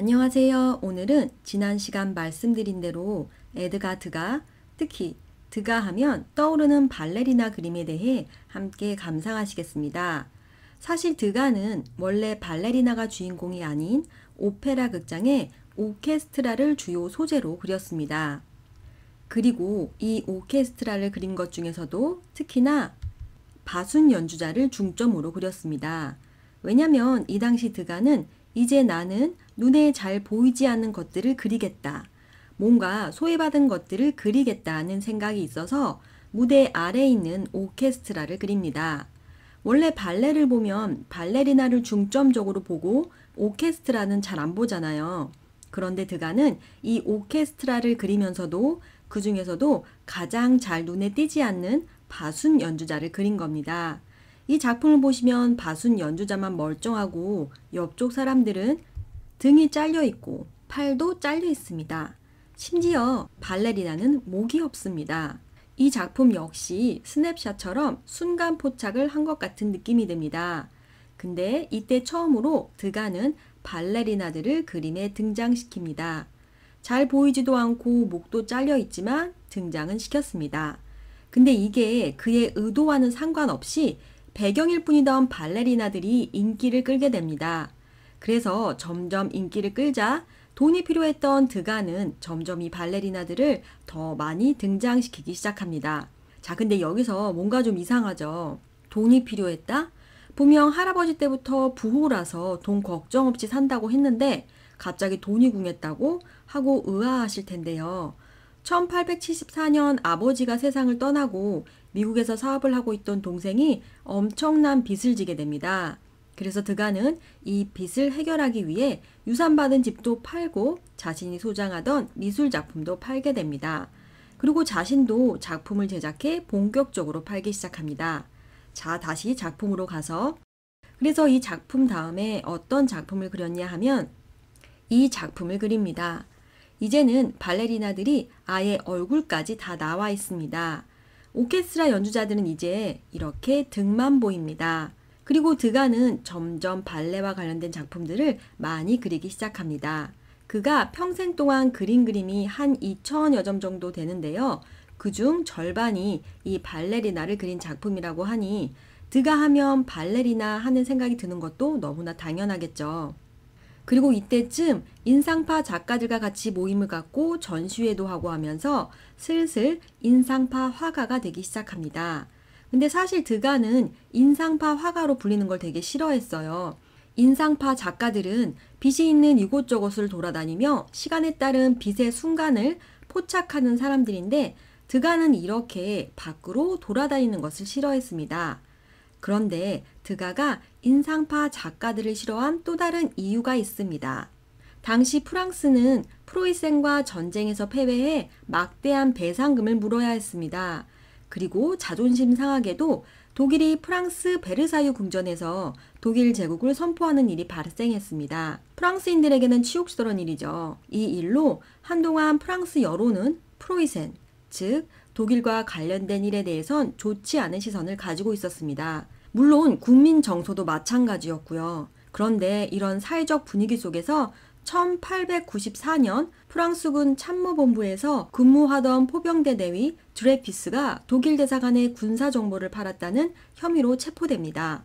안녕하세요. 오늘은 지난 시간 말씀드린 대로 에드가 드가, 특히 드가 하면 떠오르는 발레리나 그림에 대해 함께 감상하시겠습니다. 사실 드가는 원래 발레리나가 주인공이 아닌 오페라 극장의 오케스트라를 주요 소재로 그렸습니다. 그리고 이 오케스트라를 그린 것 중에서도 특히나 바순 연주자를 중점으로 그렸습니다. 왜냐면 이 당시 드가는 이제 나는 눈에 잘 보이지 않는 것들을 그리겠다. 뭔가 소외받은 것들을 그리겠다는 생각이 있어서 무대 아래 에 있는 오케스트라를 그립니다. 원래 발레를 보면 발레리나를 중점적으로 보고 오케스트라는 잘 안 보잖아요. 그런데 드가는 이 오케스트라를 그리면서도 그 중에서도 가장 잘 눈에 띄지 않는 바순 연주자를 그린 겁니다. 이 작품을 보시면 바순 연주자만 멀쩡하고 옆쪽 사람들은 등이 잘려 있고 팔도 잘려 있습니다. 심지어 발레리나는 목이 없습니다. 이 작품 역시 스냅샷처럼 순간 포착을 한 것 같은 느낌이 듭니다. 근데 이때 처음으로 드가는 발레리나들을 그림에 등장시킵니다. 잘 보이지도 않고 목도 잘려 있지만 등장은 시켰습니다. 근데 이게 그의 의도와는 상관없이 배경일 뿐이던 발레리나들이 인기를 끌게 됩니다. 그래서 점점 인기를 끌자 돈이 필요했던 드가는 점점 이 발레리나들을 더 많이 등장시키기 시작합니다. 자, 근데 여기서 뭔가 좀 이상하죠? 돈이 필요했다? 분명 할아버지 때부터 부호라서 돈 걱정 없이 산다고 했는데 갑자기 돈이 궁했다고 하고 의아하실 텐데요. 1874년 아버지가 세상을 떠나고 미국에서 사업을 하고 있던 동생이 엄청난 빚을 지게 됩니다. 그래서 드가는 이 빚을 해결하기 위해 유산받은 집도 팔고 자신이 소장하던 미술 작품도 팔게 됩니다. 그리고 자신도 작품을 제작해 본격적으로 팔기 시작합니다. 자, 다시 작품으로 가서 그래서 이 작품 다음에 어떤 작품을 그렸냐 하면 이 작품을 그립니다. 이제는 발레리나들이 아예 얼굴까지 다 나와 있습니다. 오케스트라 연주자들은 이제 이렇게 등만 보입니다. 그리고 드가는 점점 발레와 관련된 작품들을 많이 그리기 시작합니다. 그가 평생 동안 그린 그림이 한 2천여 점 정도 되는데요. 그 중 절반이 이 발레리나를 그린 작품이라고 하니 드가 하면 발레리나 하는 생각이 드는 것도 너무나 당연하겠죠. 그리고 이때쯤 인상파 작가들과 같이 모임을 갖고 전시회도 하고 하면서 슬슬 인상파 화가가 되기 시작합니다. 근데 사실 드가는 인상파 화가로 불리는 걸 되게 싫어했어요. 인상파 작가들은 빛이 있는 이곳저곳을 돌아다니며 시간에 따른 빛의 순간을 포착하는 사람들인데 드가는 이렇게 밖으로 돌아다니는 것을 싫어했습니다. 그런데 드가가 인상파 작가들을 싫어한 또 다른 이유가 있습니다. 당시 프랑스는 프로이센과 전쟁에서 패배해 막대한 배상금을 물어야 했습니다. 그리고 자존심 상하게도 독일이 프랑스 베르사유 궁전에서 독일 제국을 선포하는 일이 발생했습니다. 프랑스인들에게는 치욕스러운 일이죠. 이 일로 한동안 프랑스 여론은 프로이센, 즉 독일과 관련된 일에 대해선 좋지 않은 시선을 가지고 있었습니다. 물론 국민 정서도 마찬가지였고요. 그런데 이런 사회적 분위기 속에서 1894년 프랑스군 참모본부에서 근무하던 포병대 내위 드레피스가 독일 대사관의 군사 정보를 팔았다는 혐의로 체포됩니다.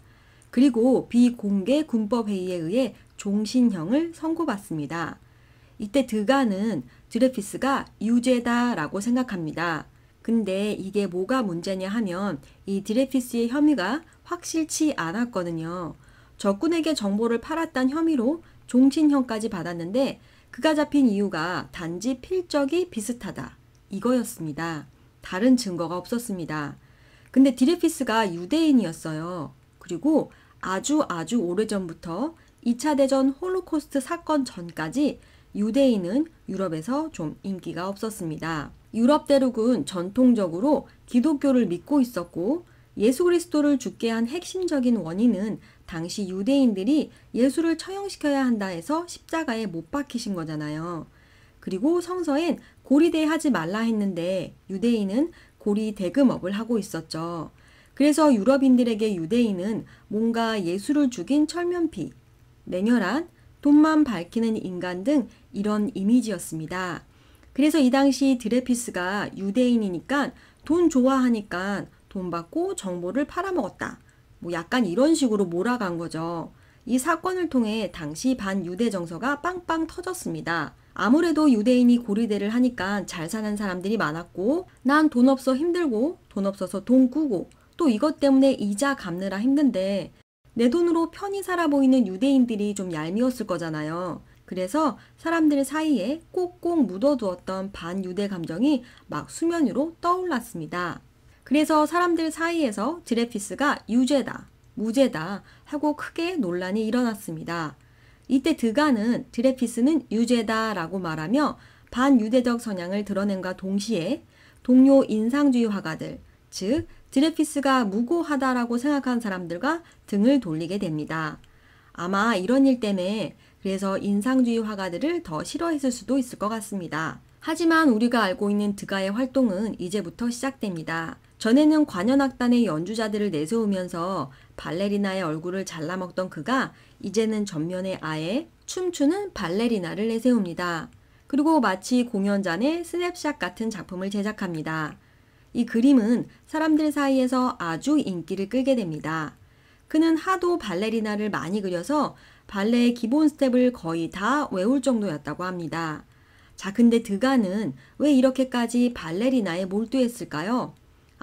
그리고 비공개 군법회의에 의해 종신형을 선고받습니다. 이때 드가는 드레피스가 유죄다라고 생각합니다. 근데 이게 뭐가 문제냐 하면 이 드레피스의 혐의가 확실치 않았거든요. 적군에게 정보를 팔았다는 혐의로 종신형까지 받았는데 그가 잡힌 이유가 단지 필적이 비슷하다. 이거였습니다. 다른 증거가 없었습니다. 근데 디레피스가 유대인이었어요. 그리고 아주 아주 오래전부터 2차 대전 홀로코스트 사건 전까지 유대인은 유럽에서 좀 인기가 없었습니다. 유럽 대륙은 전통적으로 기독교를 믿고 있었고 예수 그리스도를 죽게 한 핵심적인 원인은 당시 유대인들이 예수를 처형시켜야 한다 해서 십자가에 못 박히신 거잖아요. 그리고 성서엔 고리대 하지 말라 했는데 유대인은 고리 대금업을 하고 있었죠. 그래서 유럽인들에게 유대인은 뭔가 예수를 죽인 철면피, 냉혈한, 돈만 밝히는 인간 등 이런 이미지였습니다. 그래서 이 당시 드레피스가 유대인이니까 돈 좋아하니까 돈 받고 정보를 팔아먹었다. 뭐 약간 이런 식으로 몰아간 거죠. 이 사건을 통해 당시 반유대 정서가 빵빵 터졌습니다. 아무래도 유대인이 고리대를 하니까 잘 사는 사람들이 많았고, 난 돈 없어 힘들고, 돈 없어서 돈 꾸고, 또 이것 때문에 이자 갚느라 힘든데, 내 돈으로 편히 살아 보이는 유대인들이 좀 얄미웠을 거잖아요. 그래서 사람들 사이에 꼭꼭 묻어두었던 반유대 감정이 막 수면 위로 떠올랐습니다. 그래서 사람들 사이에서 드레피스가 유죄다, 무죄다 하고 크게 논란이 일어났습니다. 이때 드가는 드레피스는 유죄다라고 말하며 반유대적 성향을 드러낸과 동시에 동료 인상주의 화가들, 즉 드레피스가 무고하다라고 생각한 사람들과 등을 돌리게 됩니다. 아마 이런 일 때문에 그래서 인상주의 화가들을 더 싫어했을 수도 있을 것 같습니다. 하지만 우리가 알고 있는 드가의 활동은 이제부터 시작됩니다. 전에는 관현악단의 연주자들을 내세우면서 발레리나의 얼굴을 잘라먹던 그가 이제는 전면에 아예 춤추는 발레리나를 내세웁니다. 그리고 마치 공연잔의 스냅샷 같은 작품을 제작합니다. 이 그림은 사람들 사이에서 아주 인기를 끌게 됩니다. 그는 하도 발레리나를 많이 그려서 발레의 기본 스텝을 거의 다 외울 정도였다고 합니다. 자, 근데 드가는 왜 이렇게까지 발레리나에 몰두했을까요?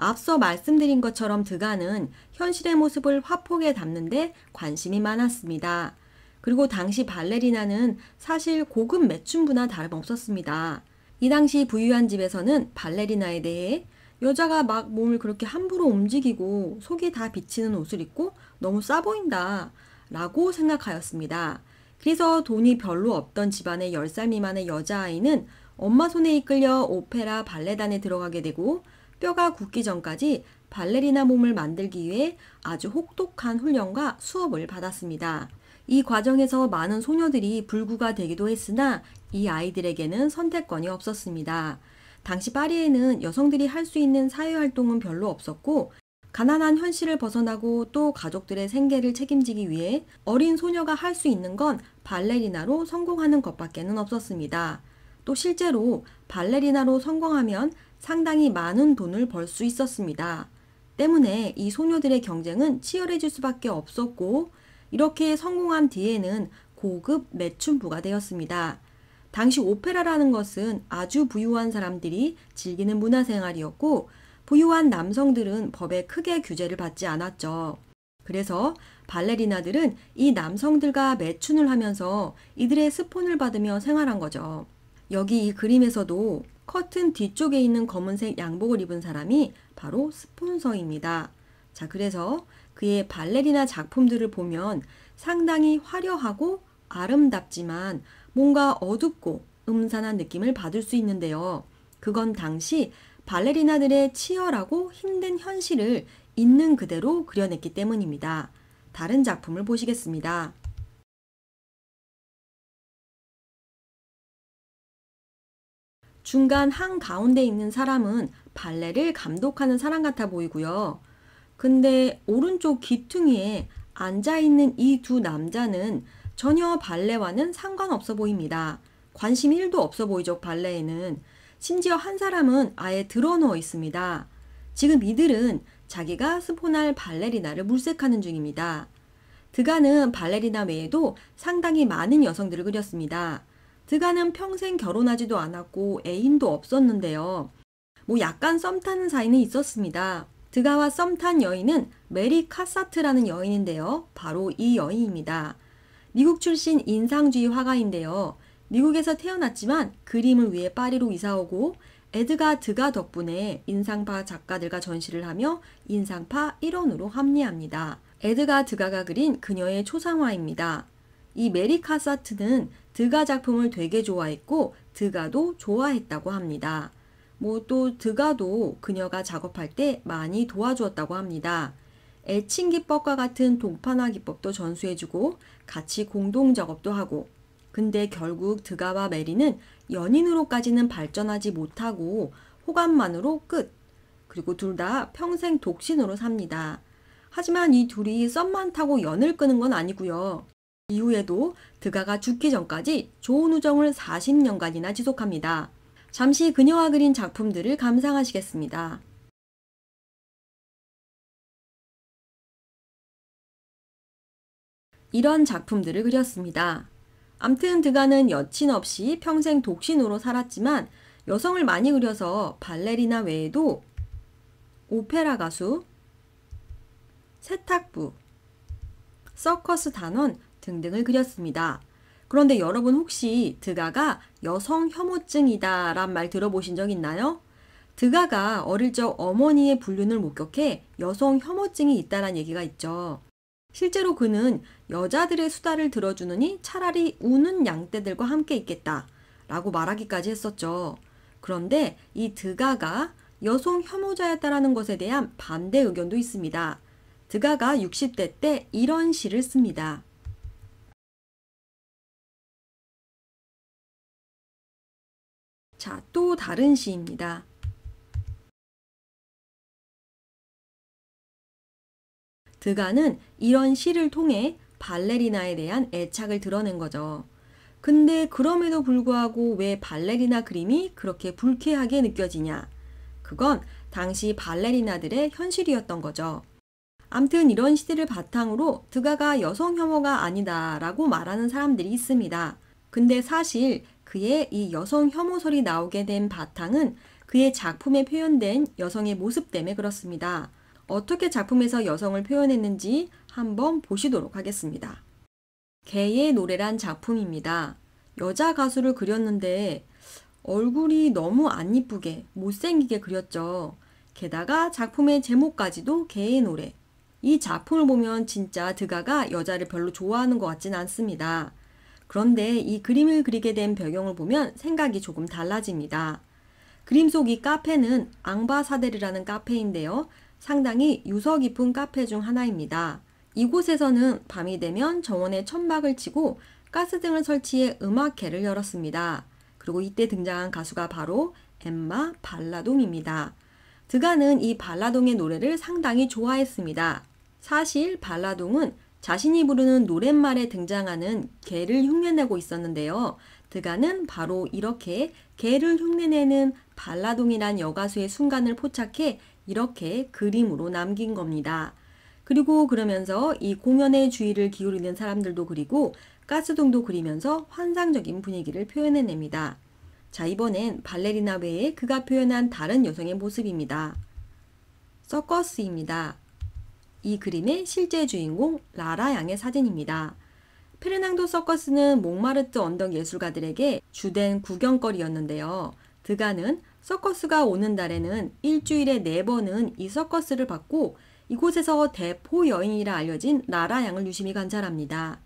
앞서 말씀드린 것처럼 드가는 현실의 모습을 화폭에 담는데 관심이 많았습니다. 그리고 당시 발레리나는 사실 고급 매춘부나 다름없었습니다. 이 당시 부유한 집에서는 발레리나에 대해 여자가 막 몸을 그렇게 함부로 움직이고 속이 다 비치는 옷을 입고 너무 싸 보인다 라고 생각하였습니다. 그래서 돈이 별로 없던 집안의 10살 미만의 여자아이는 엄마 손에 이끌려 오페라 발레단에 들어가게 되고 뼈가 굳기 전까지 발레리나 몸을 만들기 위해 아주 혹독한 훈련과 수업을 받았습니다. 이 과정에서 많은 소녀들이 불구가 되기도 했으나 이 아이들에게는 선택권이 없었습니다. 당시 파리에는 여성들이 할 수 있는 사회활동은 별로 없었고 가난한 현실을 벗어나고 또 가족들의 생계를 책임지기 위해 어린 소녀가 할 수 있는 건 발레리나로 성공하는 것밖에는 없었습니다. 또 실제로 발레리나로 성공하면 상당히 많은 돈을 벌 수 있었습니다. 때문에 이 소녀들의 경쟁은 치열해질 수밖에 없었고 이렇게 성공한 뒤에는 고급 매춘부가 되었습니다. 당시 오페라라는 것은 아주 부유한 사람들이 즐기는 문화생활이었고 부유한 남성들은 법에 크게 규제를 받지 않았죠. 그래서 발레리나들은 이 남성들과 매춘을 하면서 이들의 스폰을 받으며 생활한 거죠. 여기 이 그림에서도 커튼 뒤쪽에 있는 검은색 양복을 입은 사람이 바로 스폰서입니다. 자, 그래서 그의 발레리나 작품들을 보면 상당히 화려하고 아름답지만 뭔가 어둡고 음산한 느낌을 받을 수 있는데요. 그건 당시 발레리나들의 치열하고 힘든 현실을 있는 그대로 그려냈기 때문입니다. 다른 작품을 보시겠습니다. 중간 한 가운데 있는 사람은 발레를 감독하는 사람 같아 보이고요. 근데 오른쪽 귀퉁이에 앉아있는 이 두 남자는 전혀 발레와는 상관없어 보입니다. 관심 1도 없어 보이죠, 발레에는. 심지어 한 사람은 아예 드러누워 있습니다. 지금 이들은 자기가 스포날 발레리나를 물색하는 중입니다. 드가는 발레리나 외에도 상당히 많은 여성들을 그렸습니다. 드가는 평생 결혼하지도 않았고 애인도 없었는데요. 뭐 약간 썸 타는 사이는 있었습니다. 드가와 썸 탄 여인은 메리 카사트라는 여인인데요. 바로 이 여인입니다. 미국 출신 인상주의 화가인데요. 미국에서 태어났지만 그림을 위해 파리로 이사오고 에드가 드가 덕분에 인상파 작가들과 전시를 하며 인상파 1원으로 합리합니다. 에드가 드가가 그린 그녀의 초상화입니다. 이 메리 카사트는 드가 작품을 되게 좋아했고 드가도 좋아했다고 합니다. 뭐 또 드가도 그녀가 작업할 때 많이 도와주었다고 합니다. 애칭 기법과 같은 동판화 기법도 전수해주고 같이 공동 작업도 하고 근데 결국 드가와 메리는 연인으로까지는 발전하지 못하고 호감만으로 끝. 그리고 둘 다 평생 독신으로 삽니다. 하지만 이 둘이 썸만 타고 연을 끄는 건 아니고요. 이후에도 드가가 죽기 전까지 좋은 우정을 40년간이나 지속합니다. 잠시 그녀와 그린 작품들을 감상하시겠습니다. 이런 작품들을 그렸습니다. 암튼 드가는 여친 없이 평생 독신으로 살았지만 여성을 많이 그려서 발레리나 외에도 오페라 가수, 세탁부, 서커스 단원, 등등을 그렸습니다. 그런데 여러분 혹시 드가가 여성 혐오증이다 란말 들어보신 적 있나요? 드가가 어릴 적 어머니의 불륜을 목격해 여성 혐오증이 있다란 얘기가 있죠. 실제로 그는 여자들의 수다를 들어주느니 차라리 우는 양떼들과 함께 있겠다 라고 말하기까지 했었죠. 그런데 이 드가가 여성 혐오자였다라는 것에 대한 반대 의견도 있습니다. 드가가 60대 때 이런 시를 씁니다. 자, 또 다른 시입니다. 드가는 이런 시를 통해 발레리나에 대한 애착을 드러낸 거죠. 근데 그럼에도 불구하고 왜 발레리나 그림이 그렇게 불쾌하게 느껴지냐? 그건 당시 발레리나들의 현실이었던 거죠. 암튼 이런 시대를 바탕으로 드가가 여성 혐오가 아니다라고 말하는 사람들이 있습니다. 근데 사실 그의 이 여성 혐오설이 나오게 된 바탕은 그의 작품에 표현된 여성의 모습 때문에 그렇습니다. 어떻게 작품에서 여성을 표현했는지 한번 보시도록 하겠습니다. 개의 노래란 작품입니다. 여자 가수를 그렸는데 얼굴이 너무 안 이쁘게 못생기게 그렸죠. 게다가 작품의 제목까지도 개의 노래. 이 작품을 보면 진짜 드가가 여자를 별로 좋아하는 것 같진 않습니다. 그런데 이 그림을 그리게 된 배경을 보면 생각이 조금 달라집니다. 그림 속 이 카페는 앙바사델이라는 카페인데요. 상당히 유서 깊은 카페 중 하나입니다. 이곳에서는 밤이 되면 정원에 천막을 치고 가스등을 설치해 음악회를 열었습니다. 그리고 이때 등장한 가수가 바로 엠마 발라동입니다. 드가는 이 발라동의 노래를 상당히 좋아했습니다. 사실 발라동은 자신이 부르는 노랫말에 등장하는 개를 흉내내고 있었는데요. 드가는 바로 이렇게 개를 흉내내는 발라동이란 여가수의 순간을 포착해 이렇게 그림으로 남긴 겁니다. 그리고 그러면서 이 공연의 주의를 기울이는 사람들도 그리고 가스동도 그리면서 환상적인 분위기를 표현해냅니다. 자, 이번엔 발레리나 외에 그가 표현한 다른 여성의 모습입니다. 서커스입니다. 이 그림의 실제 주인공 라라 양의 사진입니다. 페르낭도 서커스는 몽마르트 언덕 예술가들에게 주된 구경거리였는데요. 드가는 서커스가 오는 달에는 일주일에 4번은 이 서커스를 받고 이곳에서 대포 여인이라 알려진 라라 양을 유심히 관찰합니다.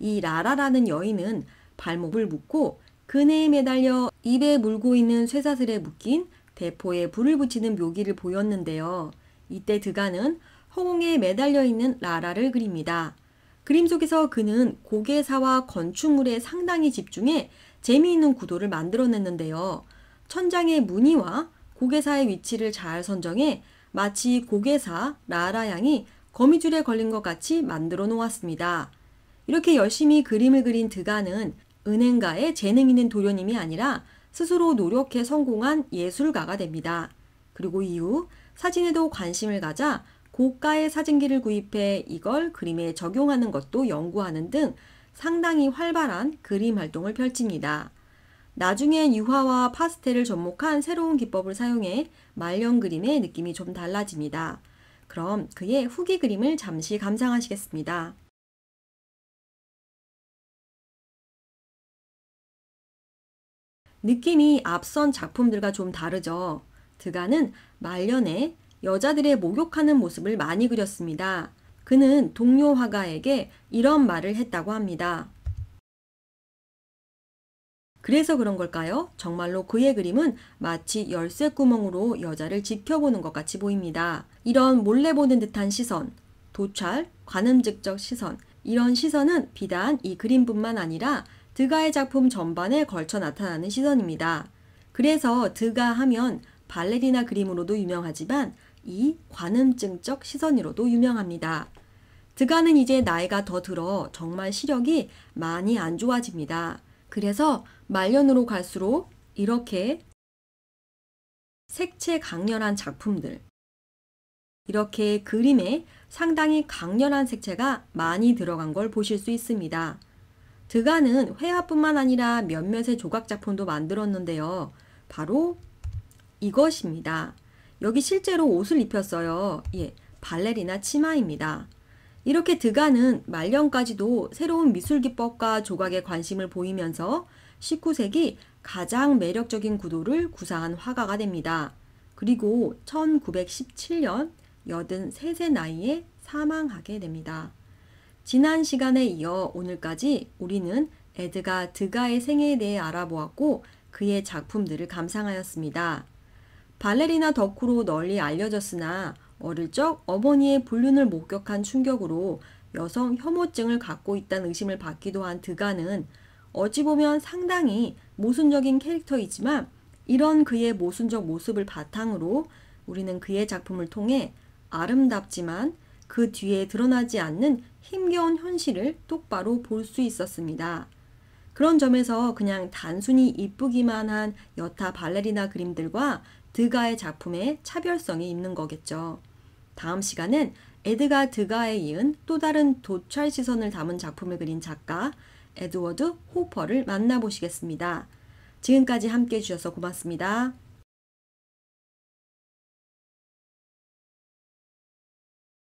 이 라라라는 여인은 발목을 묶고 그네에 매달려 입에 물고 있는 쇠사슬에 묶인 대포에 불을 붙이는 묘기를 보였는데요. 이때 드가는 허공에 매달려 있는 라라를 그립니다. 그림 속에서 그는 고개사와 건축물에 상당히 집중해 재미있는 구도를 만들어냈는데요. 천장의 무늬와 고개사의 위치를 잘 선정해 마치 고개사 라라 양이 거미줄에 걸린 것 같이 만들어 놓았습니다. 이렇게 열심히 그림을 그린 드가는 은행가의 재능 있는 도련님이 아니라 스스로 노력해 성공한 예술가가 됩니다. 그리고 이후 사진에도 관심을 가자 고가의 사진기를 구입해 이걸 그림에 적용하는 것도 연구하는 등 상당히 활발한 그림 활동을 펼칩니다. 나중에 유화와 파스텔을 접목한 새로운 기법을 사용해 말년 그림의 느낌이 좀 달라집니다. 그럼 그의 후기 그림을 잠시 감상하시겠습니다. 느낌이 앞선 작품들과 좀 다르죠. 드가는 말년에 여자들의 목욕하는 모습을 많이 그렸습니다. 그는 동료 화가에게 이런 말을 했다고 합니다. 그래서 그런 걸까요? 정말로 그의 그림은 마치 열쇠 구멍으로 여자를 지켜보는 것 같이 보입니다. 이런 몰래 보는 듯한 시선, 도찰, 관음즉적 시선, 이런 시선은 비단 이 그림뿐만 아니라 드가의 작품 전반에 걸쳐 나타나는 시선입니다. 그래서 드가 하면 발레리나 그림으로도 유명하지만 이 관음증적 시선으로도 유명합니다. 드가는 이제 나이가 더 들어 정말 시력이 많이 안 좋아집니다. 그래서 말년으로 갈수록 이렇게 색채 강렬한 작품들, 이렇게 그림에 상당히 강렬한 색채가 많이 들어간 걸 보실 수 있습니다. 드가는 회화뿐만 아니라 몇몇의 조각작품도 만들었는데요. 바로 이것입니다. 여기 실제로 옷을 입혔어요. 예, 발레리나 치마입니다. 이렇게 드가는 말년까지도 새로운 미술 기법과 조각에 관심을 보이면서 19세기 가장 매력적인 구도를 구사한 화가가 됩니다. 그리고 1917년 83세 나이에 사망하게 됩니다. 지난 시간에 이어 오늘까지 우리는 에드가 드가의 생애에 대해 알아보았고 그의 작품들을 감상하였습니다. 발레리나 덕후로 널리 알려졌으나 어릴 적 어머니의 불륜을 목격한 충격으로 여성 혐오증을 갖고 있다는 의심을 받기도 한 드가는 어찌 보면 상당히 모순적인 캐릭터이지만 이런 그의 모순적 모습을 바탕으로 우리는 그의 작품을 통해 아름답지만 그 뒤에 드러나지 않는 힘겨운 현실을 똑바로 볼 수 있었습니다. 그런 점에서 그냥 단순히 이쁘기만 한 여타 발레리나 그림들과 드가의 작품에 차별성이 있는 거겠죠. 다음 시간은 에드가 드가에 이은 또 다른 도찰 시선을 담은 작품을 그린 작가 에드워드 호퍼를 만나보시겠습니다. 지금까지 함께 해주셔서 고맙습니다.